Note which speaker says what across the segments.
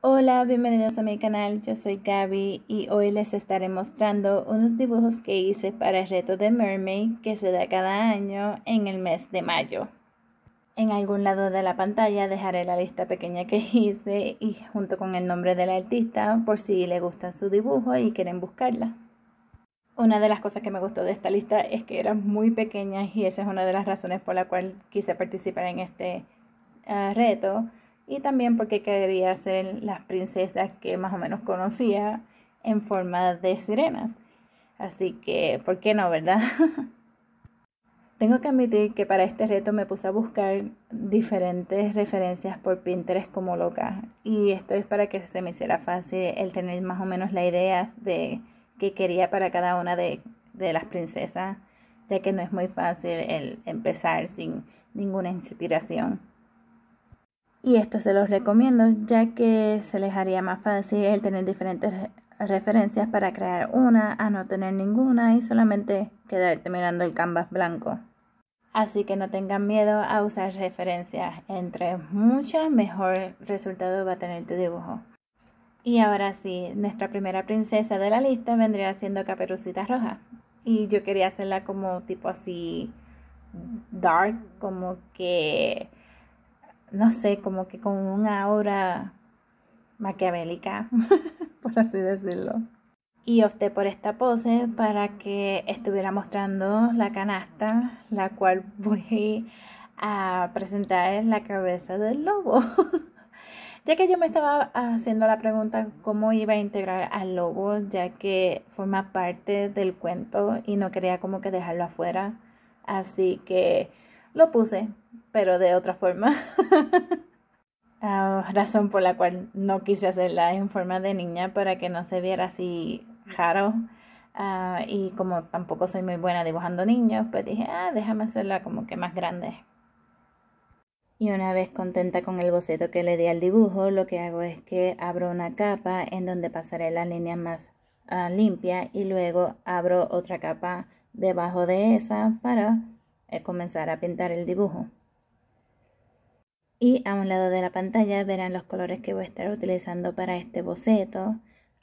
Speaker 1: Hola, bienvenidos a mi canal, yo soy Gaby y hoy les estaré mostrando unos dibujos que hice para el reto de Mermaid que se da cada año en el mes de mayo. En algún lado de la pantalla dejaré la lista pequeña que hice y junto con el nombre del artista por si le gustan su dibujo y quieren buscarla. Una de las cosas que me gustó de esta lista es que eran muy pequeñas y esa es una de las razones por la cual quise participar en este ah, reto y también porque quería ser las princesas que más o menos conocía en forma de sirenas. Así que, ¿por qué no, verdad? Tengo que admitir que para este reto me puse a buscar diferentes referencias por Pinterest como loca. Y esto es para que se me hiciera fácil el tener más o menos la idea de qué quería para cada una de, de las princesas, ya que no es muy fácil el empezar sin ninguna inspiración. Y esto se los recomiendo ya que se les haría más fácil el tener diferentes referencias para crear una a no tener ninguna y solamente quedarte mirando el canvas blanco. Así que no tengan miedo a usar referencias. Entre muchas, mejor resultado va a tener tu dibujo. Y ahora sí, nuestra primera princesa de la lista vendría siendo Caperucita Roja. Y yo quería hacerla como tipo así dark, como que no sé, como que con una aura maquiavélica, por así decirlo. Y opté por esta pose para que estuviera mostrando la canasta, la cual voy a presentar en la cabeza del lobo. ya que yo me estaba haciendo la pregunta cómo iba a integrar al lobo, ya que forma parte del cuento y no quería como que dejarlo afuera. Así que lo puse, pero de otra forma. Ah, razón por la cual no quise hacerla en forma de niña para que no se viera así jaro. Ah, y como tampoco soy muy buena dibujando niños, pues dije, ah, déjame hacerla como que más grande. Y una vez contenta con el boceto que le di al dibujo, lo que hago es que abro una capa en donde pasaré la línea más limpia. Ah, limpia y luego abro otra capa debajo de esa para eh, comenzar a pintar el dibujo. Y a un lado de la pantalla verán los colores que voy a estar utilizando para este boceto.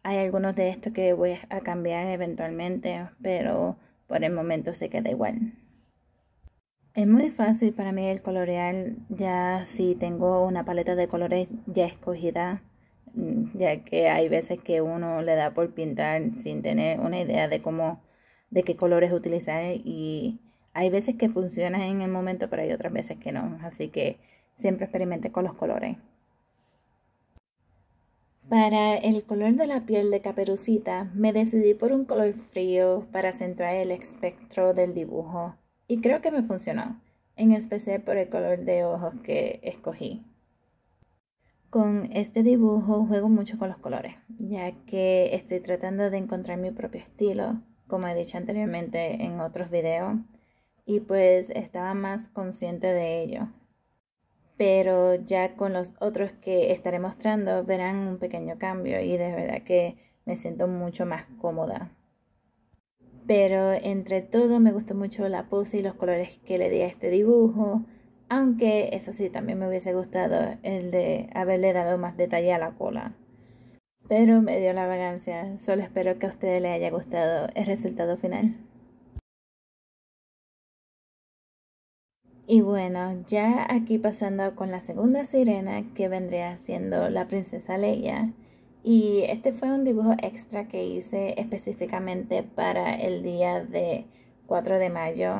Speaker 1: Hay algunos de estos que voy a cambiar eventualmente, pero por el momento se queda igual. Es muy fácil para mí el colorear ya si tengo una paleta de colores ya escogida, mm, ya que hay veces que uno le da por pintar sin tener una idea de cómo, de qué colores utilizar y hay veces que funcionan en el momento, pero hay otras veces que no. Así que siempre experimente con los colores. Para el color de la piel de caperucita, me decidí por un color frío para centrar el espectro del dibujo. Y creo que me funcionó, en especial por el color de ojos que escogí. Con este dibujo juego mucho con los colores, ya que estoy tratando de encontrar mi propio estilo, como he dicho anteriormente en otros videos y pues estaba más consciente de ello. Pero ya con los otros que estaré mostrando verán un pequeño cambio y de verdad que me siento mucho más cómoda. Pero entre todo me gustó mucho la pose y los colores que le di a este dibujo, aunque eso sí, también me hubiese gustado el de haberle dado más detalle a la cola. Pero me dio la vagancia, solo espero que a ustedes les haya gustado el resultado final. Y bueno, ya aquí pasando con la segunda sirena que vendría siendo la princesa Leia. Y este fue un dibujo extra que hice específicamente para el día de 4 de mayo,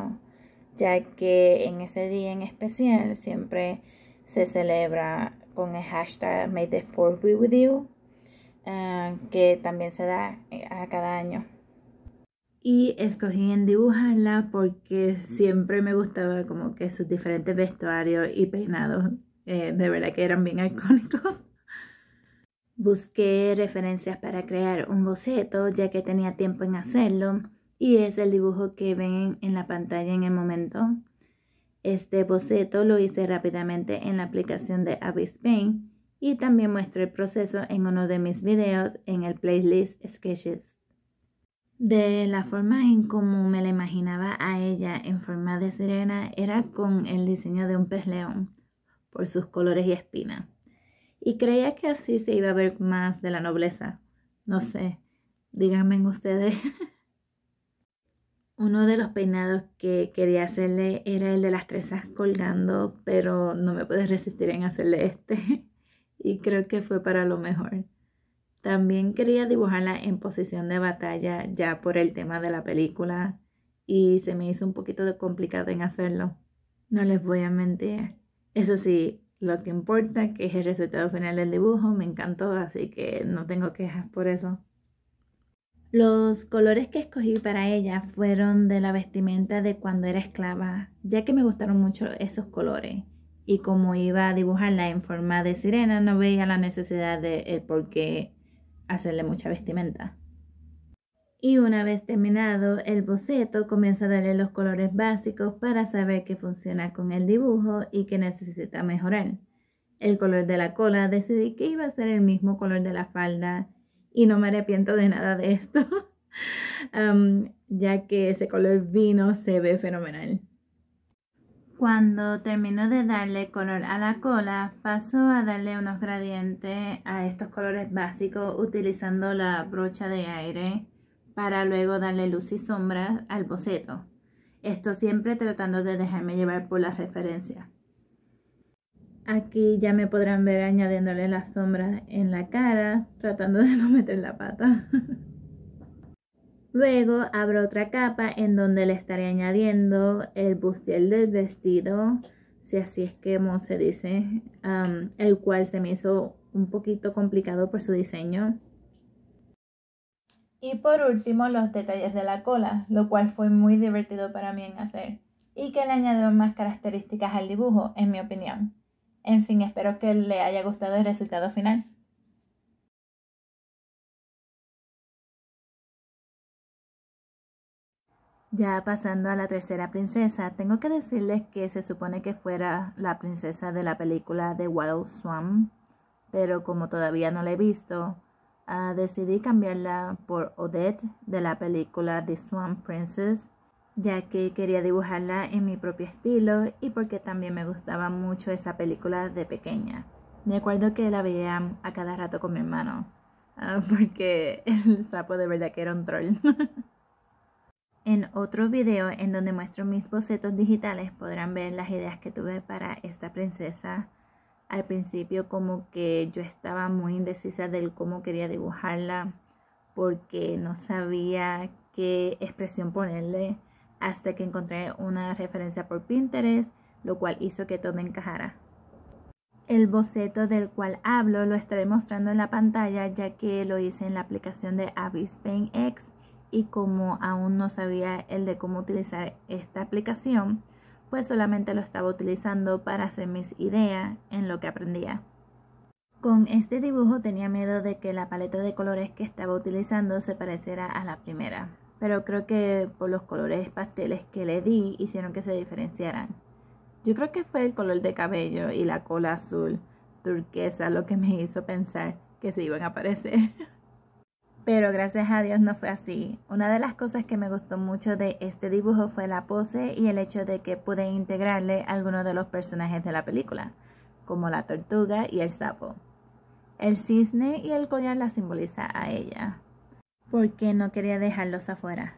Speaker 1: ya que en ese día en especial siempre se celebra con el hashtag Made the Fourth With You, eh, que también se da eh, a cada año y escogí en dibujarla porque siempre me gustaba como que sus diferentes vestuarios y peinados eh, de verdad que eran bien icónicos. Busqué referencias para crear un boceto ya que tenía tiempo en hacerlo y es el dibujo que ven en la pantalla en el momento. Este boceto lo hice rápidamente en la aplicación de Avis Paint y también muestro el proceso en uno de mis videos en el playlist Sketches. De la forma en como me la imaginaba a ella en forma de sirena era con el diseño de un pez león, por sus colores y espinas. Y creía que así se iba a ver más de la nobleza. No sé, díganme ustedes. Uno de los peinados que quería hacerle era el de las trenzas colgando, pero no me pude resistir en hacerle este. y creo que fue para lo mejor. También quería dibujarla en posición de batalla ya por el tema de la película y se me hizo un poquito de complicado en hacerlo. No les voy a mentir. Eso sí, lo que importa, que es el resultado final del dibujo, me encantó, así que no tengo quejas por eso. Los colores que escogí para ella fueron de la vestimenta de cuando era esclava, ya que me gustaron mucho esos colores. Y como iba a dibujarla en forma de sirena, no veía la necesidad de el por hacerle mucha vestimenta. Y una vez terminado el boceto, comienza a darle los colores básicos para saber qué funciona con el dibujo y qué necesita mejorar. El color de la cola decidí que iba a ser el mismo color de la falda y no me arrepiento de nada de esto, um, ya que ese color vino se ve fenomenal. Cuando terminó de darle color a la cola, pasó a darle unos gradientes a estos colores básicos utilizando la brocha de aire para luego darle luz y sombra al boceto. Esto siempre tratando de dejarme llevar por las referencias. Aquí ya me podrán ver añadiéndole las sombras en la cara, tratando de no meter la pata. Luego abro otra capa en donde le estaré añadiendo el bustier del vestido, si así es que como se dice, el cual se me hizo un poquito complicado por su diseño. Y por último los detalles de la cola, lo cual fue muy divertido para mí en hacer y que le añadió más características al dibujo, en mi opinión. En fin, espero que le haya gustado el resultado final. Ya pasando a la tercera princesa, tengo que decirles que se supone que fuera la princesa de la película de Wild Swan, pero como todavía no la he visto, ah, decidí cambiarla por Odette de la película The Swan Princess, ya que quería dibujarla en mi propio estilo y porque también me gustaba mucho esa película de pequeña. Me acuerdo que la veía a cada rato con mi hermano, ah, porque el sapo de verdad que era un troll. En otro video en donde muestro mis bocetos digitales podrán ver las ideas que tuve para esta princesa. Al principio como que yo estaba muy indecisa del cómo quería dibujarla porque no sabía qué expresión ponerle hasta que encontré una referencia por Pinterest, lo cual hizo que todo encajara. El boceto del cual hablo lo estaré mostrando en la pantalla ya que lo hice en la aplicación de Avis Paint X y como aún no sabía el de cómo utilizar esta aplicación, pues solamente lo estaba utilizando para hacer mis ideas en lo que aprendía. Con este dibujo tenía miedo de que la paleta de colores que estaba utilizando se pareciera a la primera, pero creo que por los colores pasteles que le di hicieron que se diferenciaran. Yo creo que fue el color de cabello y la cola azul turquesa lo que me hizo pensar que se iban a parecer. Pero gracias a Dios no fue así. Una de las cosas que me gustó mucho de este dibujo fue la pose y el hecho de que pude integrarle algunos de los personajes de la película, como la tortuga y el sapo. El cisne y el collar la simboliza a ella, porque no quería dejarlos afuera.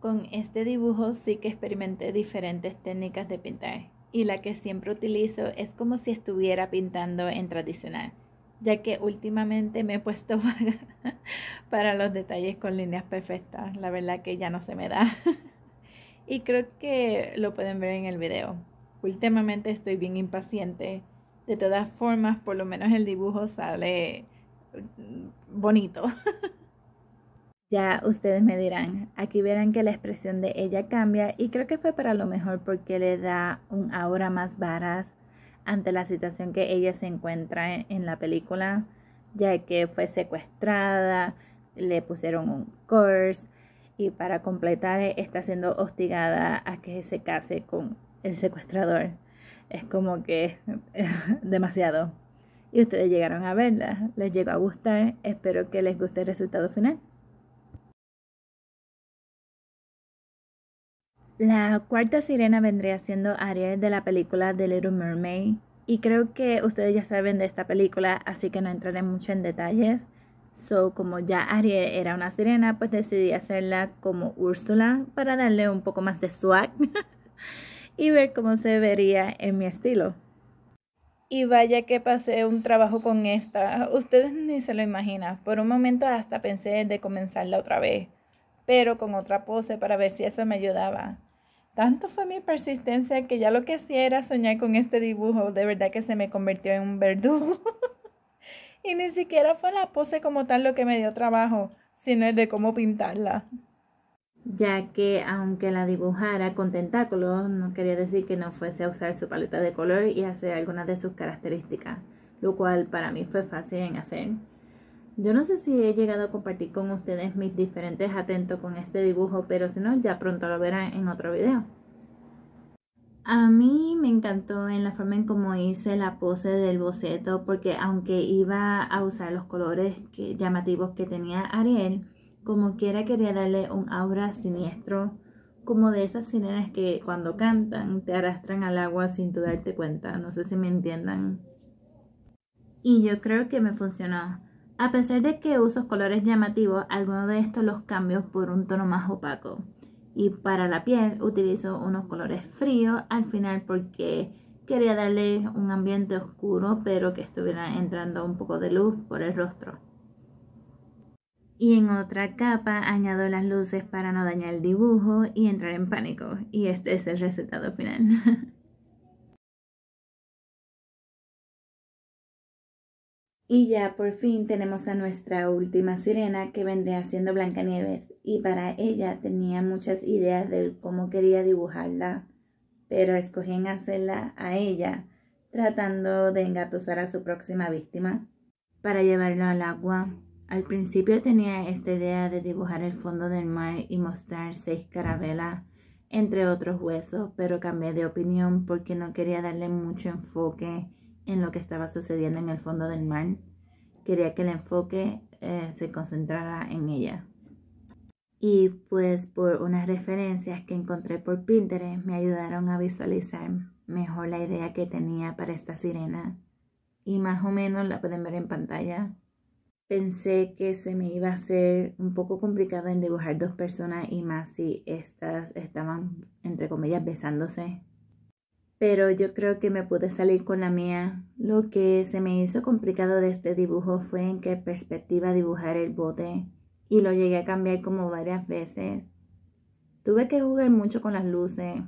Speaker 1: Con este dibujo sí que experimenté diferentes técnicas de pintar, y la que siempre utilizo es como si estuviera pintando en tradicional ya que últimamente me he puesto para, los detalles con líneas perfectas. La verdad que ya no se me da. Y creo que lo pueden ver en el video. Últimamente estoy bien impaciente. De todas formas, por lo menos el dibujo sale mm, bonito. Ya ustedes me dirán, aquí verán que la expresión de ella cambia y creo que fue para lo mejor porque le da un ahora más varas, ante la situación que ella se encuentra en, la película, ya que fue secuestrada, le pusieron un curse y para completar está siendo hostigada a que se case con el secuestrador. Es como que demasiado. Y ustedes llegaron a verla, les llegó a gustar, espero que les guste el resultado final. La cuarta sirena vendría siendo Ariel de la película The Little Mermaid. Y creo que ustedes ya saben de esta película, así que no entraré mucho en detalles. So, como ya Ariel era una sirena, pues decidí hacerla como Úrsula para darle un poco más de swag y ver cómo se vería en mi estilo. Y vaya que pasé un trabajo con esta. Ustedes ni se lo imaginan. Por un momento hasta pensé de comenzarla otra vez, pero con otra pose para ver si eso me ayudaba. Tanto fue mi persistencia que ya lo que hacía era soñar con este dibujo. De verdad que se me convirtió en un verdugo. y ni siquiera fue la pose como tal lo que me dio trabajo, sino el de cómo pintarla. Ya que aunque la dibujara con tentáculos, no quería decir que no fuese a usar su paleta de color y hacer algunas de sus características, lo cual para mí fue fácil en hacer. Yo no sé si he llegado a compartir con ustedes mis diferentes atentos con este dibujo, pero si no, ya pronto lo verán en otro video. A mí me encantó en la forma en cómo hice la pose del boceto, porque aunque iba a usar los colores llamativos que tenía Ariel, como quiera quería darle un aura siniestro, como de esas sirenas que cuando cantan te arrastran al agua sin tu darte cuenta, no sé si me entiendan. Y yo creo que me funcionó. A pesar de que uso colores llamativos, algunos de estos los cambio por un tono más opaco. Y para la piel utilizo unos colores fríos al final porque quería darle un ambiente oscuro pero que estuviera entrando un poco de luz por el rostro. Y en otra capa añado las luces para no dañar el dibujo y entrar en pánico. Y este es el resultado final. Y ya por fin tenemos a nuestra última sirena que vendría siendo Blancanieves y para ella tenía muchas ideas de cómo quería dibujarla, pero en hacerla a ella tratando de engatusar a su próxima víctima para llevarla al agua. Al principio tenía esta idea de dibujar el fondo del mar y mostrar seis carabelas entre otros huesos, pero cambié de opinión porque no quería darle mucho enfoque en lo que estaba sucediendo en el fondo del mar. Quería que el enfoque eh, se concentrara en ella. Y pues por unas referencias que encontré por Pinterest me ayudaron a visualizar mejor la idea que tenía para esta sirena. Y más o menos la pueden ver en pantalla. Pensé que se me iba a hacer un poco complicado en dibujar dos personas y más si estas estaban, entre comillas, besándose pero yo creo que me pude salir con la mía. Lo que se me hizo complicado de este dibujo fue en qué perspectiva dibujar el bote y lo llegué a cambiar como varias veces. Tuve que jugar mucho con las luces,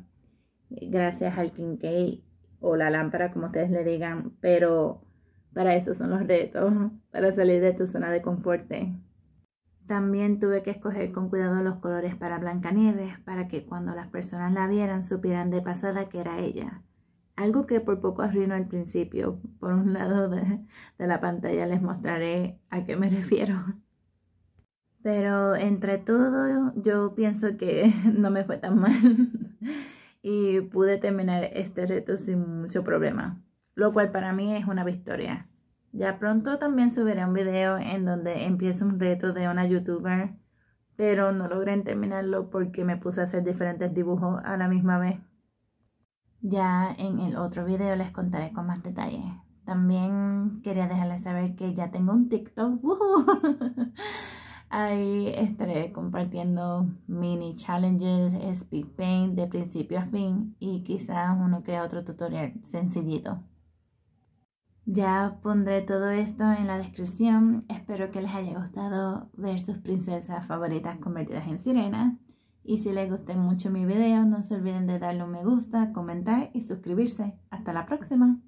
Speaker 1: gracias al kinkei, o la lámpara, como ustedes le digan, pero para eso son los retos, para salir de tu zona de confort. También tuve que escoger con cuidado los colores para Blancanieves para que cuando las personas la vieran supieran de pasada que era ella. Algo que por poco arruinó al principio. Por un lado de, de la pantalla les mostraré a qué me refiero. Pero entre todo yo pienso que no me fue tan mal y pude terminar este reto sin mucho problema, lo cual para mí es una victoria. Ya pronto también subiré un video en donde empiezo un reto de una youtuber, pero no logré terminarlo porque me puse a hacer diferentes dibujos a la misma vez. Ya en el otro video les contaré con más detalles. También quería dejarles saber que ya tengo un TikTok. Ahí estaré compartiendo mini challenges, speed paint de principio a fin y quizás uno que otro tutorial sencillito. Ya pondré todo esto en la descripción. Espero que les haya gustado ver sus princesas favoritas convertidas en sirenas. Y si les gustó mucho mi video, no se olviden de darle un me gusta, comentar y suscribirse. Hasta la próxima.